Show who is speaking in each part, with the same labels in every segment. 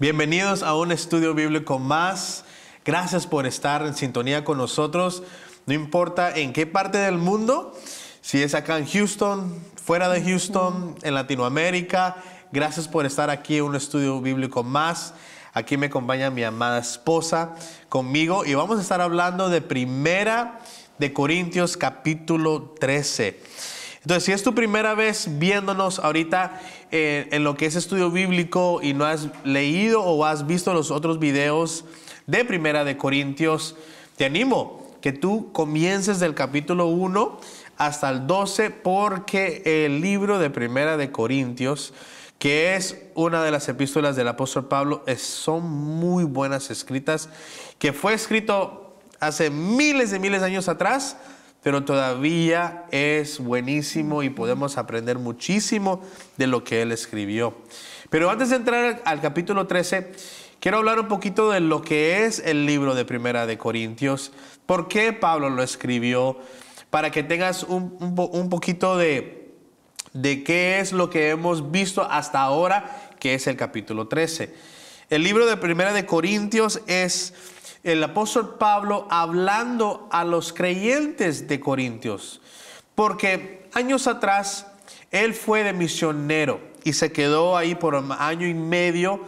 Speaker 1: Bienvenidos a un estudio bíblico más. Gracias por estar en sintonía con nosotros. No importa en qué parte del mundo, si es acá en Houston, fuera de Houston, en Latinoamérica, gracias por estar aquí en un estudio bíblico más. Aquí me acompaña mi amada esposa conmigo y vamos a estar hablando de Primera de Corintios capítulo 13. Entonces, si es tu primera vez viéndonos ahorita eh, en lo que es estudio bíblico y no has leído o has visto los otros videos de Primera de Corintios, te animo que tú comiences del capítulo 1 hasta el 12 porque el libro de Primera de Corintios, que es una de las epístolas del apóstol Pablo, son muy buenas escritas, que fue escrito hace miles de miles de años atrás, pero todavía es buenísimo y podemos aprender muchísimo de lo que él escribió. Pero antes de entrar al capítulo 13, quiero hablar un poquito de lo que es el libro de Primera de Corintios, por qué Pablo lo escribió, para que tengas un, poquito de, de qué es lo que hemos visto hasta ahora, que es el capítulo 13. El libro de Primera de Corintios es el apóstol Pablo hablando a los creyentes de Corintios, porque años atrás él fue de misionero y se quedó ahí por un año y medio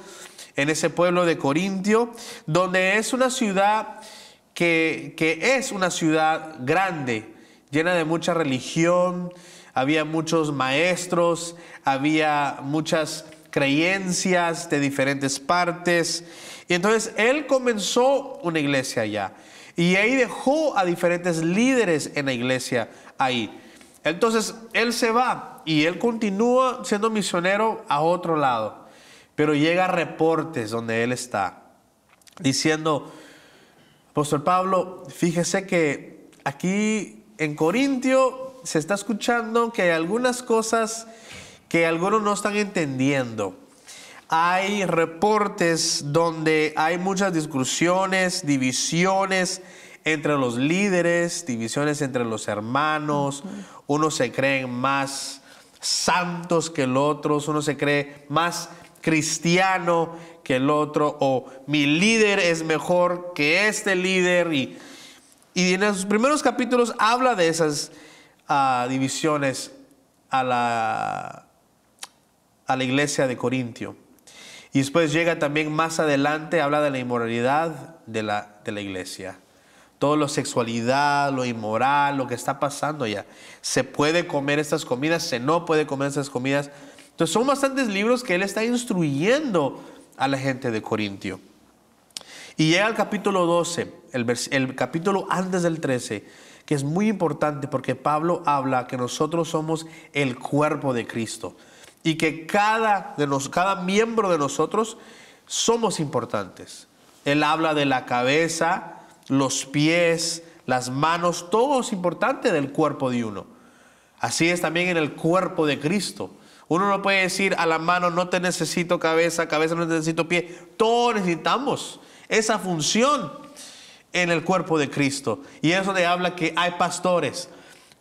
Speaker 1: en ese pueblo de Corintio, donde es una ciudad que, que es una ciudad grande, llena de mucha religión, había muchos maestros, había muchas creencias de diferentes partes. Y entonces él comenzó una iglesia allá. Y ahí dejó a diferentes líderes en la iglesia ahí. Entonces él se va y él continúa siendo misionero a otro lado. Pero llega reportes donde él está, diciendo, apóstol Pablo, fíjese que aquí en Corintio se está escuchando que hay algunas cosas que algunos no están entendiendo. Hay reportes donde hay muchas discusiones, divisiones entre los líderes, divisiones entre los hermanos, unos se creen más santos que el otro, uno se cree más cristiano que el otro, o mi líder es mejor que este líder. Y, y en los primeros capítulos habla de esas ah, divisiones a la, la iglesia de Corintio. Y después llega también más adelante, habla de la inmoralidad de la, de la iglesia. Todo lo sexualidad, lo inmoral, lo que está pasando ya. Se puede comer estas comidas, se no puede comer estas comidas. Entonces son bastantes libros que él está instruyendo a la gente de Corintio. Y llega al capítulo 12, el, el capítulo antes del 13, que es muy importante porque Pablo habla que nosotros somos el cuerpo de Cristo y que cada, de nos, cada miembro de nosotros somos importantes. Él habla de la cabeza, los pies, las manos, todo es importante del cuerpo de uno. Así es también en el cuerpo de Cristo. Uno no puede decir a la mano, no te necesito cabeza, cabeza no te necesito pie. Todos necesitamos esa función en el cuerpo de Cristo. Y eso le habla que hay pastores,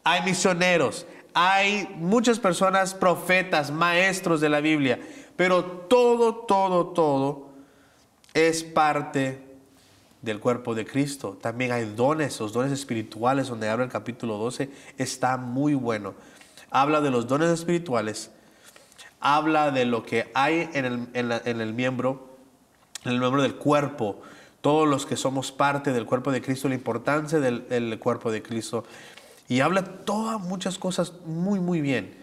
Speaker 1: hay misioneros, hay muchas personas, profetas, maestros de la Biblia, pero todo, todo, todo es parte del cuerpo de Cristo. También hay dones, los dones espirituales, donde habla el capítulo 12, está muy bueno. Habla de los dones espirituales, habla de lo que hay en el, miembro, en el miembro del cuerpo, todos los que somos parte del cuerpo de Cristo, la importancia del, del cuerpo de Cristo y habla todas muchas cosas muy, muy bien.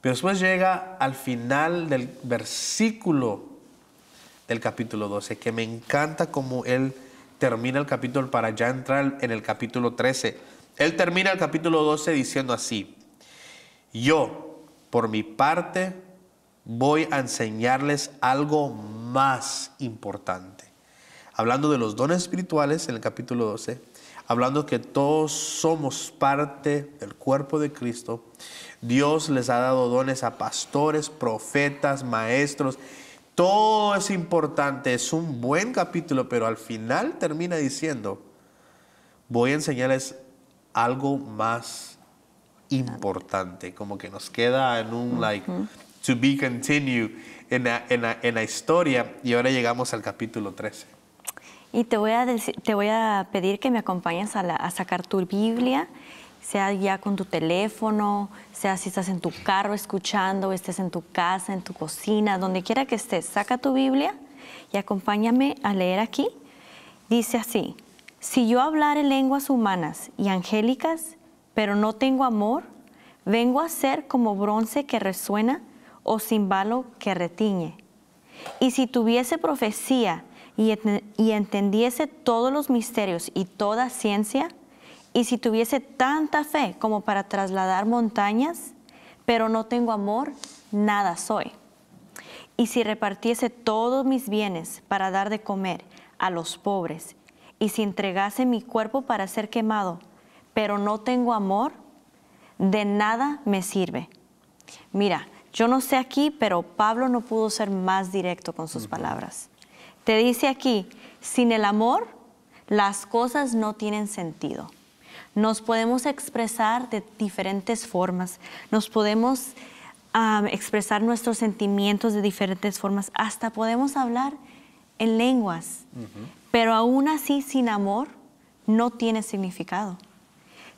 Speaker 1: Pero después llega al final del versículo del capítulo 12, que me encanta cómo él termina el capítulo para ya entrar en el capítulo 13. Él termina el capítulo 12 diciendo así, yo, por mi parte, voy a enseñarles algo más importante. Hablando de los dones espirituales en el capítulo 12, hablando que todos somos parte del cuerpo de Cristo. Dios les ha dado dones a pastores, profetas, maestros. Todo es importante, es un buen capítulo, pero al final termina diciendo, voy a enseñarles algo más importante, como que nos queda en un like to be continued en la, historia y ahora llegamos al capítulo 13.
Speaker 2: Y te voy a, te voy a pedir que me acompañes a, sacar tu Biblia, sea ya con tu teléfono, sea si estás en tu carro escuchando, estés en tu casa, en tu cocina, donde quiera que estés, saca tu Biblia y acompáñame a leer aquí. Dice así, si yo en lenguas humanas y angélicas, pero no tengo amor, vengo a ser como bronce que resuena o cimbalo que retiñe. Y si tuviese profecía y, entendiese todos los misterios y toda ciencia, y si tuviese tanta fe como para trasladar montañas, pero no tengo amor, nada soy. Y si repartiese todos mis bienes para dar de comer a los pobres, y si entregase mi cuerpo para ser quemado, pero no tengo amor, de nada me sirve. Mira, yo no sé aquí, pero Pablo no pudo ser más directo con sus palabras. Te dice aquí, sin el amor las cosas no tienen sentido. Nos podemos expresar de diferentes formas, nos podemos expresar nuestros sentimientos de diferentes formas, hasta podemos hablar en lenguas, pero aún así sin amor no tiene significado.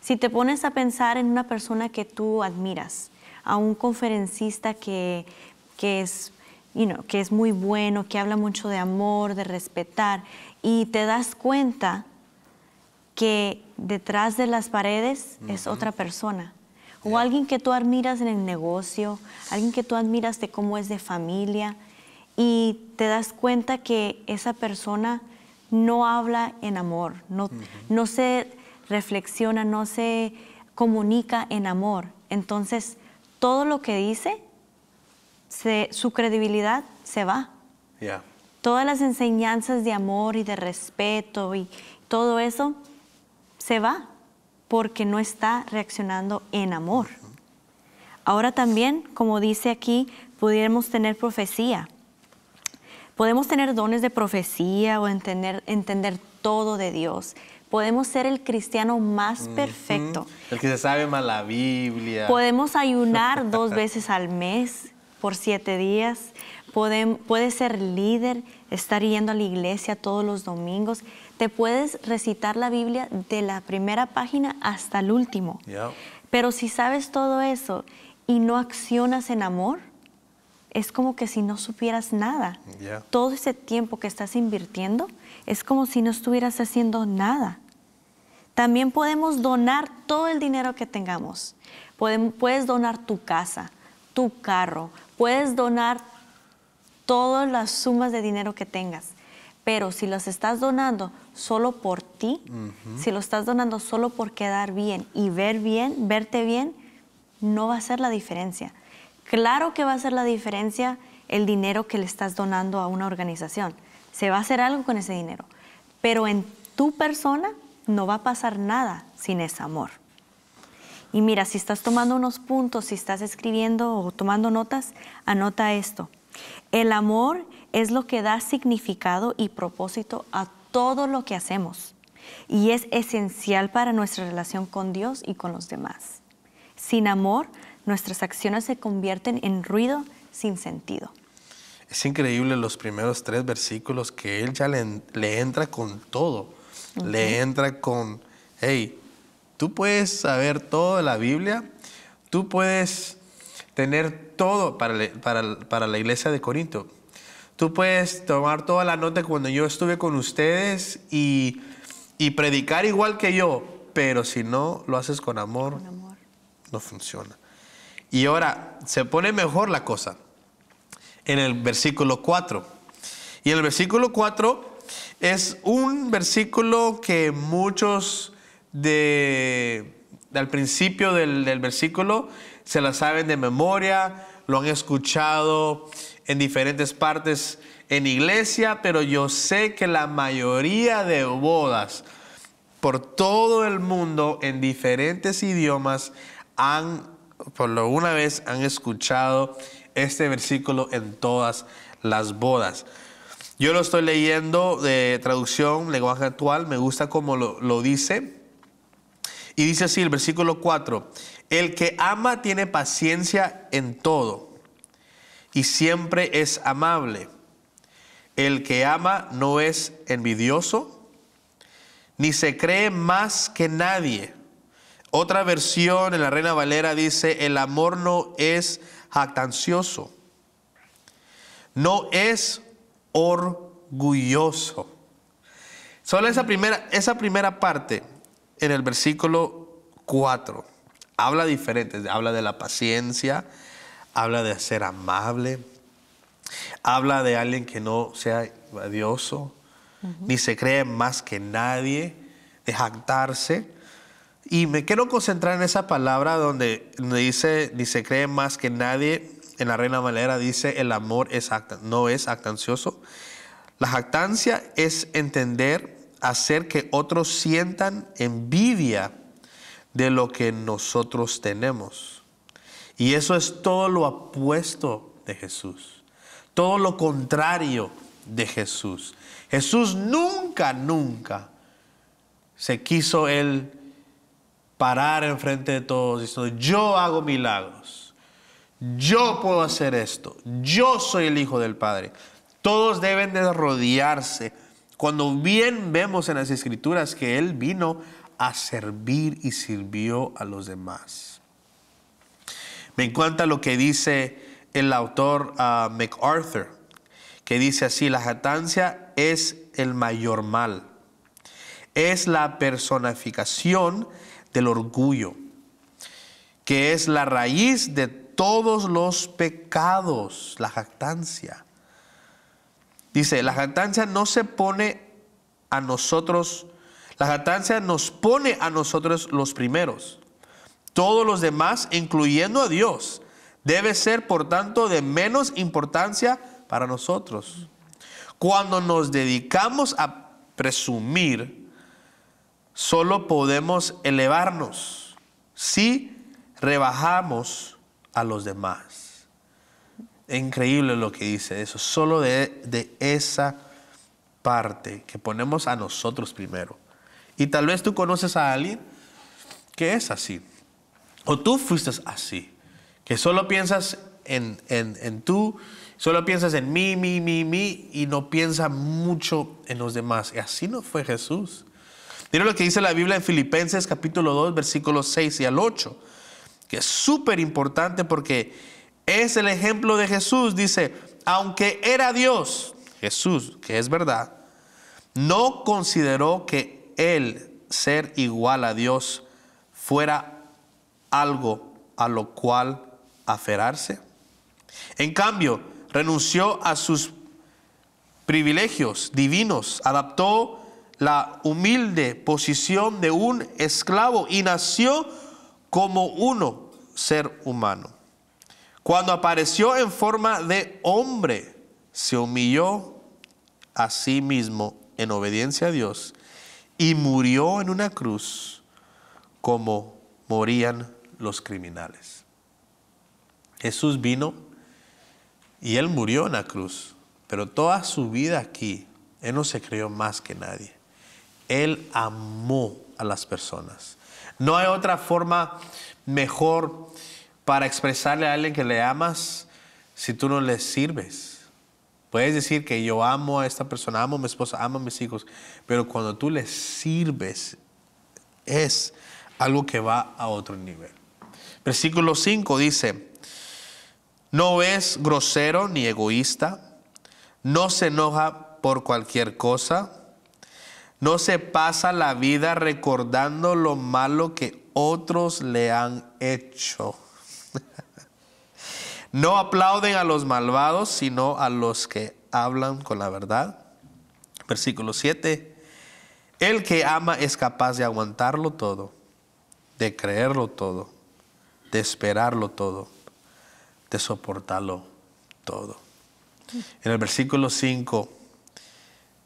Speaker 2: Si te pones a pensar en una persona que tú admiras, a un conferencista que, que es que es muy bueno, que habla mucho de amor, de respetar, y te das cuenta que detrás de las paredes es otra persona. O alguien que tú admiras en el negocio, alguien que tú admiras de cómo es de familia, y te das cuenta que esa persona no habla en amor, no, no se reflexiona, no se comunica en amor. Entonces, todo lo que dice su credibilidad se va. Todas las enseñanzas de amor y de respeto y todo eso se va porque no está reaccionando en amor. Ahora también, como dice aquí, pudiéramos tener profecía. Podemos tener dones de profecía o entender, entender todo de Dios. Podemos ser el cristiano más perfecto.
Speaker 1: El que se sabe más la Biblia.
Speaker 2: Podemos ayunar dos veces al mes por siete días, puede, puedes ser líder, estar yendo a la iglesia todos los domingos, te puedes recitar la Biblia de la primera página hasta el último. Pero si sabes todo eso y no accionas en amor, es como que si no supieras nada. Todo ese tiempo que estás invirtiendo es como si no estuvieras haciendo nada. También podemos donar todo el dinero que tengamos. puedes donar tu casa, tu carro, puedes donar todas las sumas de dinero que tengas, pero si las estás donando solo por ti, si lo estás donando solo por quedar bien y ver bien, verte bien, no va a ser la diferencia. Claro que va a ser la diferencia el dinero que le estás donando a una organización. Se va a hacer algo con ese dinero, pero en tu persona no va a pasar nada sin ese amor. Y mira, si estás tomando unos puntos, si estás escribiendo o tomando notas, anota esto. El amor es lo que da significado y propósito a todo lo que hacemos y es esencial para nuestra relación con Dios y con los demás. Sin amor, nuestras acciones se convierten en ruido sin sentido.
Speaker 1: Es increíble los primeros tres versículos que él ya le, entra con todo. Le entra con, hey, Tú puedes saber toda la Biblia, tú puedes tener todo para, para, la iglesia de Corinto. Tú puedes tomar toda la nota cuando yo estuve con ustedes y, y predicar igual que yo, pero si no lo haces con amor, con amor, no funciona. Y ahora se pone mejor la cosa en el versículo 4. Y el versículo 4 es un versículo que muchos de, al principio del, versículo, se la saben de memoria, lo han escuchado en diferentes partes en iglesia, pero yo sé que la mayoría de bodas por todo el mundo en diferentes idiomas han, por lo una vez, han escuchado este versículo en todas las bodas. Yo lo estoy leyendo de traducción, lenguaje actual, me gusta como lo dice. Y dice así el versículo 4, el que ama tiene paciencia en todo y siempre es amable. El que ama no es envidioso, ni se cree más que nadie. Otra versión en la Reina Valera dice, el amor no es jactancioso, no es orgulloso. Solo esa primera, esa primera parte en el versículo 4 habla diferente, habla de la paciencia, habla de ser amable, habla de alguien que no sea odioso, ni se cree más que nadie, de jactarse. Y me quiero concentrar en esa palabra donde dice, ni se cree más que nadie, en la Reina Valera dice, el amor no es actancioso. La jactancia es entender hacer que otros sientan envidia de lo que nosotros tenemos. Y eso es todo lo opuesto de Jesús, todo lo contrario de Jesús. Jesús nunca, nunca se quiso él parar enfrente de todos y decir, yo hago milagros, yo puedo hacer esto, yo soy el Hijo del Padre. Todos deben de rodearse cuando bien vemos en las escrituras que Él vino a servir y sirvió a los demás. Me encanta lo que dice el autor ah, MacArthur, que dice así, la jactancia es el mayor mal. Es la personificación del orgullo, que es la raíz de todos los pecados, la jactancia. Dice, la jactancia no se pone a nosotros, la jactancia nos pone a nosotros los primeros. Todos los demás, incluyendo a Dios, debe ser por tanto de menos importancia para nosotros. Cuando nos dedicamos a presumir, solo podemos elevarnos si rebajamos a los demás. Es increíble lo que dice eso, solo de, de esa parte que ponemos a nosotros primero. Y tal vez tú conoces a alguien que es así, o tú fuiste así, que solo piensas en, en, en tú, solo piensas en mí, mí, mí, mí, y no piensa mucho en los demás. Y así no fue Jesús. Mira lo que dice la Biblia en Filipenses capítulo 2, versículos 6 y al 8, que es súper importante porque es el ejemplo de Jesús, dice, aunque era Dios, Jesús, que es verdad, no consideró que el ser igual a Dios fuera algo a lo cual aferrarse. En cambio, renunció a sus privilegios divinos, adaptó la humilde posición de un esclavo y nació como uno ser humano. Cuando apareció en forma de hombre, se humilló a sí mismo en obediencia a Dios y murió en una cruz como morían los criminales. Jesús vino y él murió en la cruz, pero toda su vida aquí, él no se creyó más que nadie. Él amó a las personas. No hay otra forma mejor para expresarle a alguien que le amas si tú no le sirves? Puedes decir que yo amo a esta persona, amo a mi esposa, amo a mis hijos, pero cuando tú le sirves es algo que va a otro nivel. Versículo 5 dice, no es grosero ni egoísta, no se enoja por cualquier cosa, no se pasa la vida recordando lo malo que otros le han hecho. No aplauden a los malvados, sino a los que hablan con la verdad. Versículo 7. El que ama es capaz de aguantarlo todo, de creerlo todo, de esperarlo todo, de soportarlo todo. En el versículo 5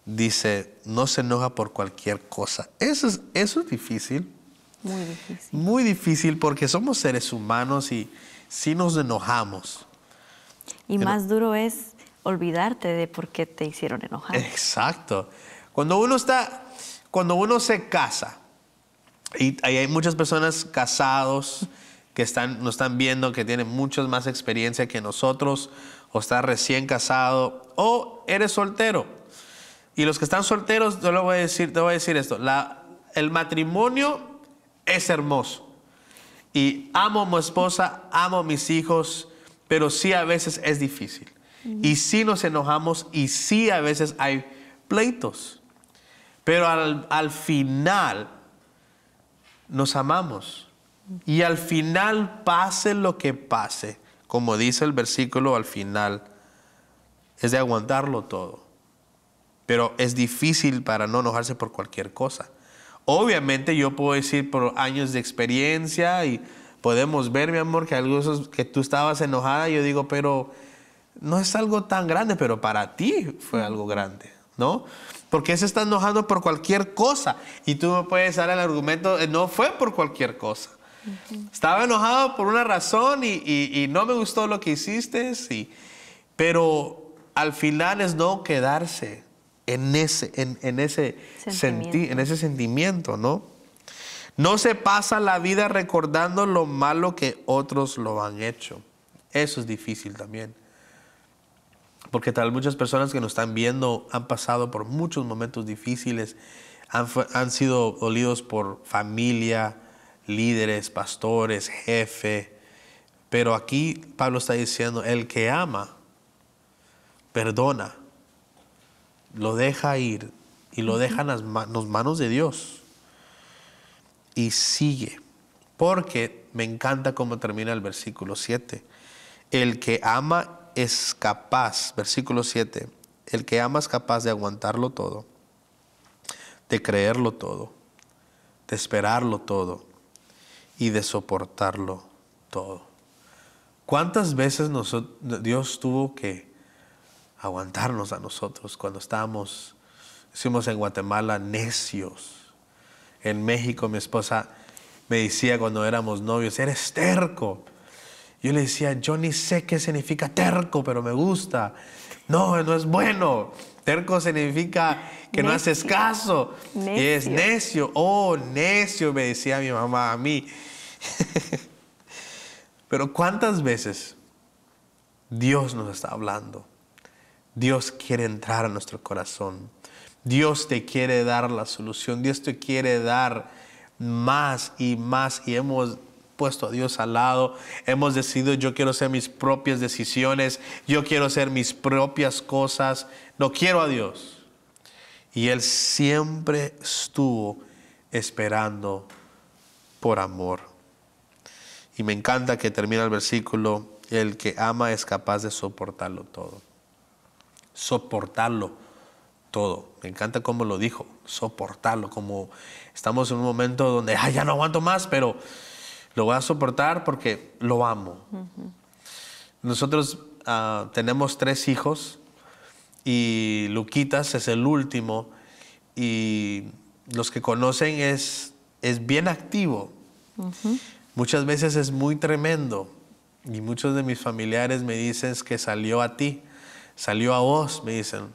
Speaker 1: dice, no se enoja por cualquier cosa. Eso es, eso es difícil.
Speaker 2: Muy difícil.
Speaker 1: Muy difícil porque somos seres humanos y, si nos enojamos.
Speaker 2: Y más duro es olvidarte de por qué te hicieron enojar.
Speaker 1: Exacto. Cuando uno está, cuando uno se casa, y hay muchas personas casados que están, nos están viendo, que tienen mucha más experiencia que nosotros, o está recién casado, o eres soltero. Y los que están solteros, yo lo voy a decir, te voy a decir esto, el matrimonio es hermoso. Y amo a mi esposa, amo a mis hijos, pero sí a veces es difícil. Y sí nos enojamos y sí a veces hay pleitos. Pero al, final nos amamos. Y al final, pase lo que pase, como dice el versículo al final, es de aguantarlo todo. Pero es difícil para no enojarse por cualquier cosa. Obviamente yo puedo decir por años de experiencia y podemos ver, mi amor, que algo que tú estabas enojada, yo digo, pero no es algo tan grande, pero para ti fue algo grande, ¿no? Porque se está enojando por cualquier cosa y tú me puedes dar el argumento, no fue por cualquier cosa. Estaba enojado por una razón y, y, no me gustó lo que hiciste, sí. Pero al final es no quedarse en ese, en, ese, sentimiento. en ese sentimiento, ¿no? No se pasa la vida recordando lo malo que otros lo han hecho. Eso es difícil también. Porque tal muchas personas que nos están viendo han pasado por muchos momentos difíciles, han, han sido dolidos por familia, líderes, pastores, jefe. Pero aquí Pablo está diciendo, el que ama, perdona lo deja ir y lo deja en las manos de Dios. Y sigue, porque me encanta cómo termina el versículo 7. El que ama es capaz, versículo 7, el que ama es capaz de aguantarlo todo, de creerlo todo, de esperarlo todo y de soportarlo todo. ¿Cuántas veces Dios tuvo que aguantarnos a nosotros cuando estábamos, hicimos en Guatemala, necios. En México mi esposa me decía cuando éramos novios, eres terco. Yo le decía, yo ni sé qué significa terco, pero me gusta. No, no es bueno. Terco significa que no haces caso. Y es necio. Oh, necio, me decía mi mamá a mí. pero ¿cuántas veces Dios nos está hablando? Dios quiere entrar a nuestro corazón. Dios te quiere dar la solución. Dios te quiere dar más y más. Y hemos puesto a Dios al lado. Hemos decidido yo quiero hacer mis propias decisiones. Yo quiero hacer mis propias cosas. No quiero a Dios. Y Él siempre estuvo esperando por amor. Y me encanta que termina el versículo, el que ama es capaz de soportarlo todo soportarlo todo. Me encanta cómo lo dijo, soportarlo, como estamos en un momento donde ya no aguanto más, pero lo voy a soportar porque lo amo. Nosotros ah, tenemos tres hijos y Luquitas es el último y los que conocen es, es bien activo. Muchas veces es muy tremendo y muchos de mis familiares me dicen que salió a ti salió a vos, me dicen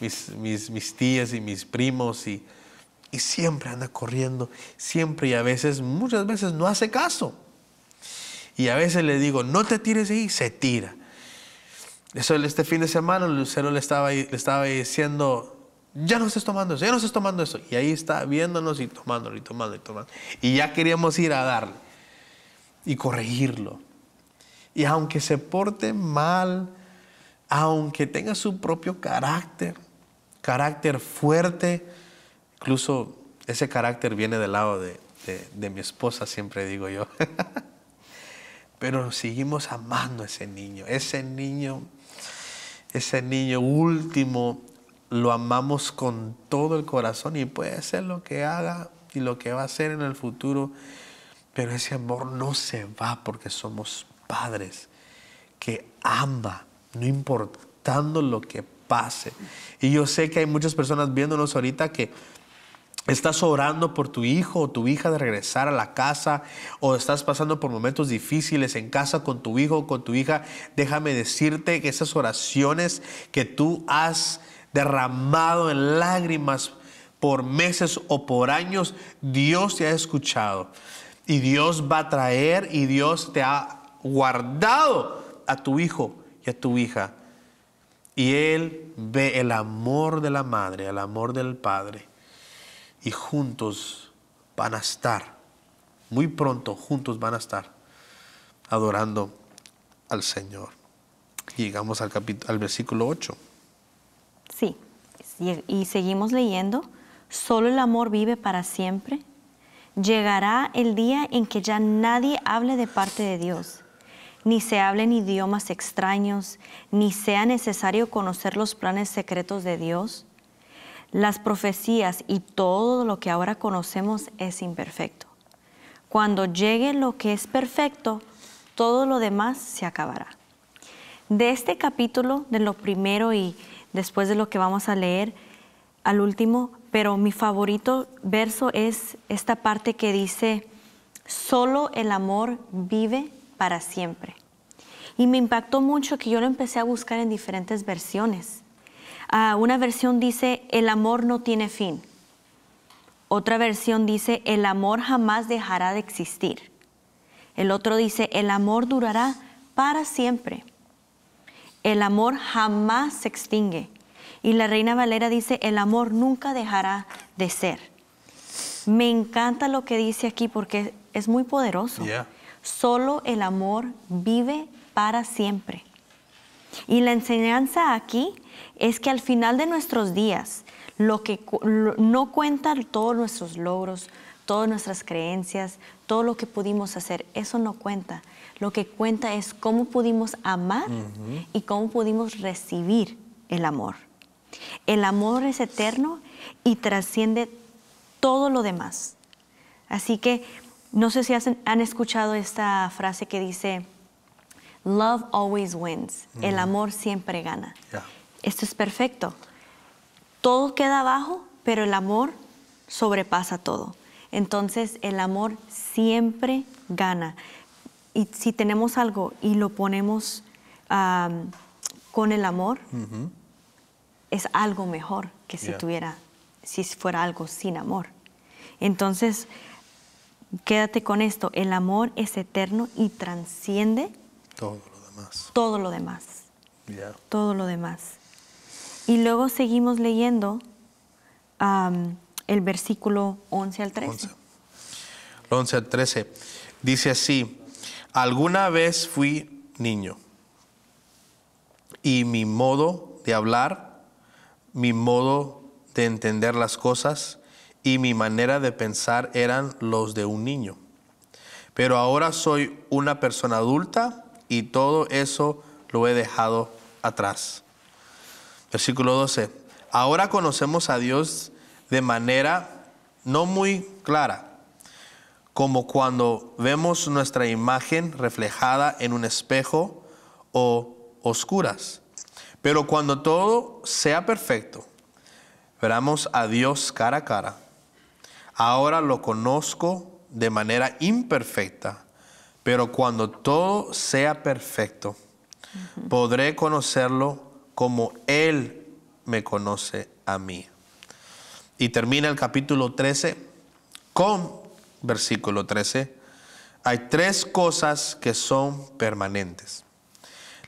Speaker 1: mis, mis, tías y mis primos, y, y siempre anda corriendo, siempre y a veces, muchas veces no hace caso. Y a veces le digo, no te tires ahí, se tira. Eso este fin de semana Lucero le estaba, le estaba diciendo, ya no estás tomando eso, ya no estás tomando eso. Y ahí está viéndonos y tomándolo y tomando y tomando. Y ya queríamos ir a darle y corregirlo. Y aunque se porte mal, aunque tenga su propio carácter, carácter fuerte, incluso ese carácter viene del lado de, de, mi esposa, siempre digo yo. Pero seguimos amando a ese niño, ese niño, ese niño último, lo amamos con todo el corazón y puede ser lo que haga y lo que va a hacer en el futuro, pero ese amor no se va porque somos padres que ama no importando lo que pase. Y yo sé que hay muchas personas viéndonos ahorita que estás orando por tu hijo o tu hija de regresar a la casa o estás pasando por momentos difíciles en casa con tu hijo o con tu hija, déjame decirte que esas oraciones que tú has derramado en lágrimas por meses o por años, Dios te ha escuchado. Y Dios va a traer y Dios te ha guardado a tu hijo y a tu hija. Y él ve el amor de la madre, el amor del padre. Y juntos van a estar, muy pronto juntos van a estar adorando al Señor. Llegamos al, al versículo 8.
Speaker 2: Sí, y seguimos leyendo. Solo el amor vive para siempre. Llegará el día en que ya nadie hable de parte de Dios ni se hablen idiomas extraños, ni sea necesario conocer los planes secretos de Dios? Las profecías y todo lo que ahora conocemos es imperfecto. Cuando llegue lo que es perfecto, todo lo demás se acabará. De este capítulo, de lo primero y después de lo que vamos a leer, al último, pero mi favorito verso es esta parte que dice, solo el amor vive para siempre. Y me impactó mucho que yo lo empecé a buscar en diferentes versiones. Ah, una versión dice, el amor no tiene fin. Otra versión dice, el amor jamás dejará de existir. El otro dice, el amor durará para siempre. El amor jamás se extingue. Y la Reina Valera dice, el amor nunca dejará de ser. Me encanta lo que dice aquí porque es muy poderoso. Solo el amor vive para siempre. Y la enseñanza aquí es que al final de nuestros días, lo que no cuentan todos nuestros logros, todas nuestras creencias, todo lo que pudimos hacer, eso no cuenta. Lo que cuenta es cómo pudimos amar y cómo pudimos recibir el amor. El amor es eterno y trasciende todo lo demás. Así que no sé si hacen, han escuchado esta frase que dice, love always wins, el amor siempre gana. Esto es perfecto. Todo queda abajo, pero el amor sobrepasa todo. Entonces el amor siempre gana. Y si tenemos algo y lo ponemos con el amor, es algo mejor que si tuviera, si fuera algo sin amor. Entonces, Quédate con esto, el amor es eterno y transciende todo lo demás. Todo lo demás. Todo lo demás. Y luego seguimos leyendo el versículo 11 al 13. 11.
Speaker 1: 11 al 13. Dice así, alguna vez fui niño y mi modo de hablar, mi modo de entender las cosas, y mi manera de pensar eran los de un niño. Pero ahora soy una persona adulta y todo eso lo he dejado atrás. Versículo 12. Ahora conocemos a Dios de manera no muy clara, como cuando vemos nuestra imagen reflejada en un espejo o oscuras. Pero cuando todo sea perfecto, veramos a Dios cara a cara Ahora lo conozco de manera imperfecta, pero cuando todo sea perfecto, podré conocerlo como Él me conoce a mí. Y termina el capítulo 13 con versículo 13. Hay tres cosas que son permanentes.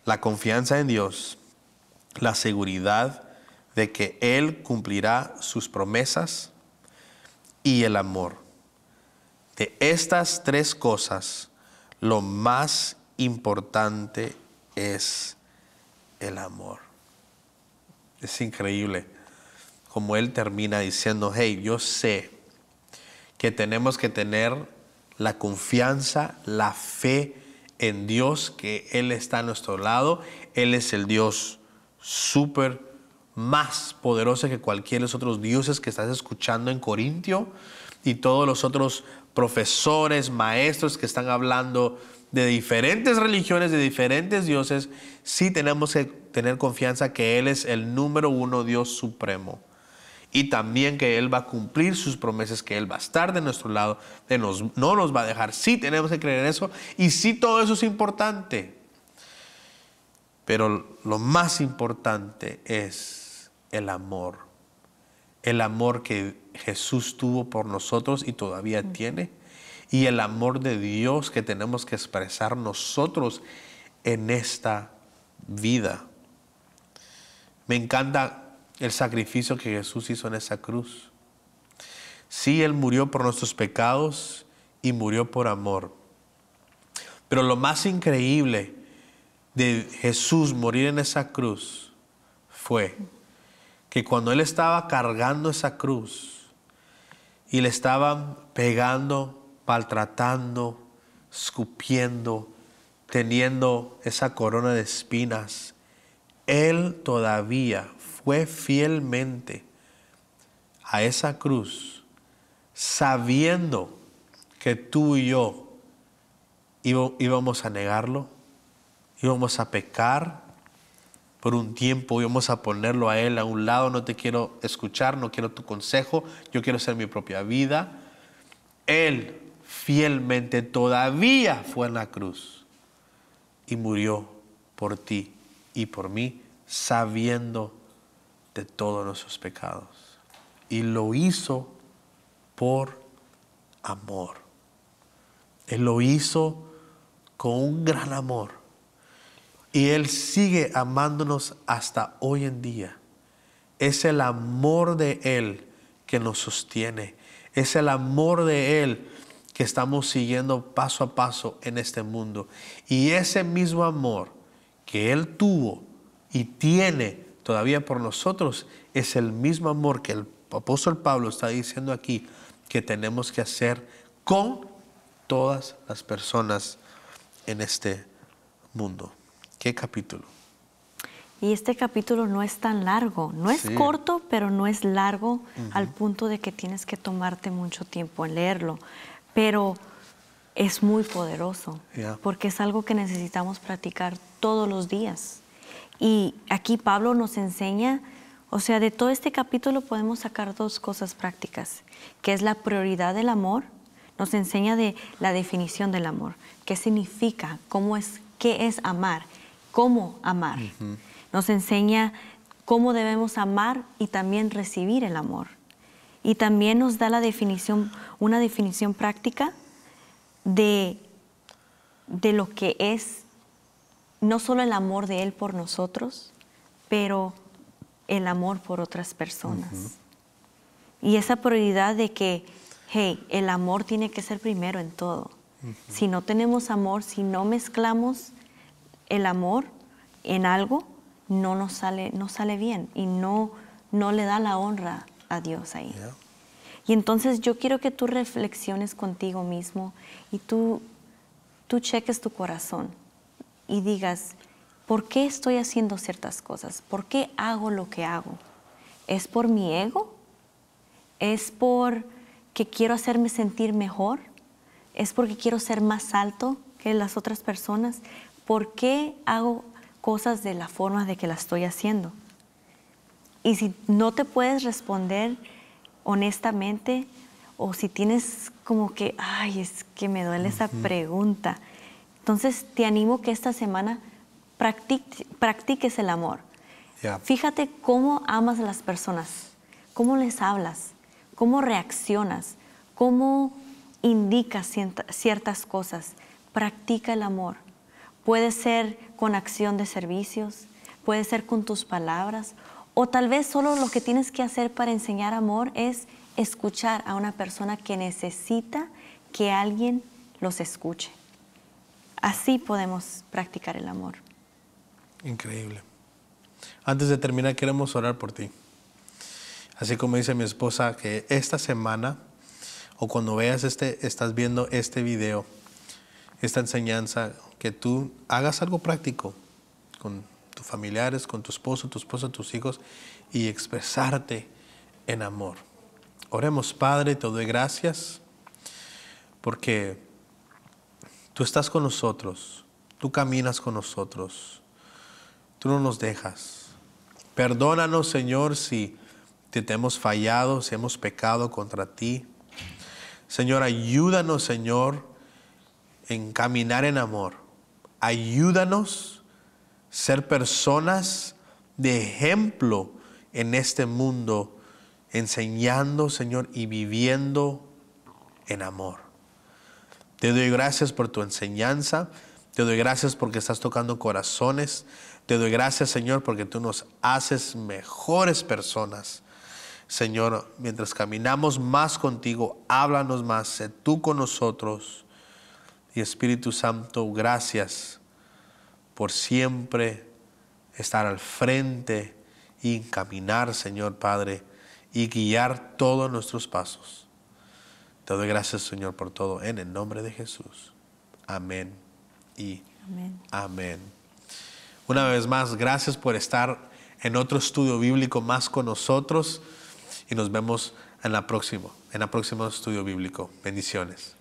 Speaker 1: La confianza en Dios, la seguridad de que Él cumplirá sus promesas y el amor. De estas tres cosas, lo más importante es el amor. Es increíble como él termina diciendo, hey, yo sé que tenemos que tener la confianza, la fe en Dios, que Él está a nuestro lado, Él es el Dios súper más poderosa que cualquier de los otros dioses que estás escuchando en Corintio y todos los otros profesores, maestros que están hablando de diferentes religiones, de diferentes dioses, sí tenemos que tener confianza que Él es el número uno Dios supremo. Y también que Él va a cumplir sus promesas, que Él va a estar de nuestro lado, nos, no nos va a dejar. Sí tenemos que creer en eso y sí todo eso es importante. Pero lo más importante es el amor. El amor que Jesús tuvo por nosotros y todavía tiene. Y el amor de Dios que tenemos que expresar nosotros en esta vida. Me encanta el sacrificio que Jesús hizo en esa cruz. Sí, Él murió por nuestros pecados y murió por amor. Pero lo más increíble de Jesús morir en esa cruz fue que cuando él estaba cargando esa cruz y le estaban pegando, maltratando, escupiendo, teniendo esa corona de espinas, él todavía fue fielmente a esa cruz, sabiendo que tú y yo íbamos a negarlo, íbamos a pecar por un tiempo íbamos vamos a ponerlo a Él a un lado, no te quiero escuchar, no quiero tu consejo, yo quiero hacer mi propia vida. Él fielmente todavía fue en la cruz y murió por ti y por mí, sabiendo de todos nuestros pecados. Y lo hizo por amor. Él lo hizo con un gran amor y Él sigue amándonos hasta hoy en día. Es el amor de Él que nos sostiene. Es el amor de Él que estamos siguiendo paso a paso en este mundo. Y ese mismo amor que Él tuvo y tiene todavía por nosotros es el mismo amor que el apóstol Pablo está diciendo aquí que tenemos que hacer con todas las personas en este mundo. ¿Qué capítulo?
Speaker 2: Y este capítulo no es tan largo, no es corto, pero no es largo al punto de que tienes que tomarte mucho tiempo en leerlo, pero es muy poderoso, porque es algo que necesitamos practicar todos los días. Y aquí Pablo nos enseña, o sea, de todo este capítulo podemos sacar dos cosas prácticas, que es la prioridad del amor, nos enseña de la definición del amor, qué significa, cómo es, qué es amar cómo amar. Nos enseña cómo debemos amar y también recibir el amor. Y también nos da la definición, una definición práctica de, de lo que es no solo el amor de Él por nosotros, pero el amor por otras personas. Y esa prioridad de que, hey, el amor tiene que ser primero en todo. Si no tenemos amor, si no mezclamos el amor en algo no nos sale, no sale bien y no, no le da la honra a Dios ahí. Y entonces yo quiero que tú reflexiones contigo mismo y tú, tú cheques tu corazón y digas, ¿por qué estoy haciendo ciertas cosas? ¿Por qué hago lo que hago? ¿Es por mi ego? ¿Es por que quiero hacerme sentir mejor? ¿Es porque quiero ser más alto que las otras personas? ¿por qué hago cosas de la forma de que las estoy haciendo? Y si no te puedes responder honestamente o si tienes como que, ay, es que me duele esa pregunta, entonces te animo que esta semana practiques el amor. Fíjate cómo amas a las personas, cómo les hablas, cómo reaccionas, cómo indicas ciertas cosas. Practica el amor Puede ser con acción de servicios, puede ser con tus palabras, o tal vez solo lo que tienes que hacer para enseñar amor es escuchar a una persona que necesita que alguien los escuche. Así podemos practicar el amor.
Speaker 1: Increíble. Antes de terminar, queremos orar por ti. Así como dice mi esposa, que esta semana o cuando veas este, estás viendo este video, esta enseñanza, que tú hagas algo práctico con tus familiares, con tu esposo, tu esposa, tus hijos y expresarte en amor. Oremos, Padre, te doy gracias porque tú estás con nosotros, tú caminas con nosotros, tú no nos dejas. Perdónanos, Señor, si te, te hemos fallado, si hemos pecado contra ti. Señor, ayúdanos, Señor, en caminar en amor ayúdanos ser personas de ejemplo en este mundo, enseñando, Señor, y viviendo en amor. Te doy gracias por tu enseñanza, te doy gracias porque estás tocando corazones, te doy gracias, Señor, porque tú nos haces mejores personas. Señor, mientras caminamos más contigo, háblanos más, sé tú con nosotros. Y Espíritu Santo, gracias por siempre estar al frente y encaminar, Señor Padre, y guiar todos nuestros pasos. Te doy gracias, Señor, por todo, en el nombre de Jesús. Amén y amén. Una vez más, gracias por estar en otro estudio bíblico más con nosotros y nos vemos en en el próximo estudio bíblico. Bendiciones.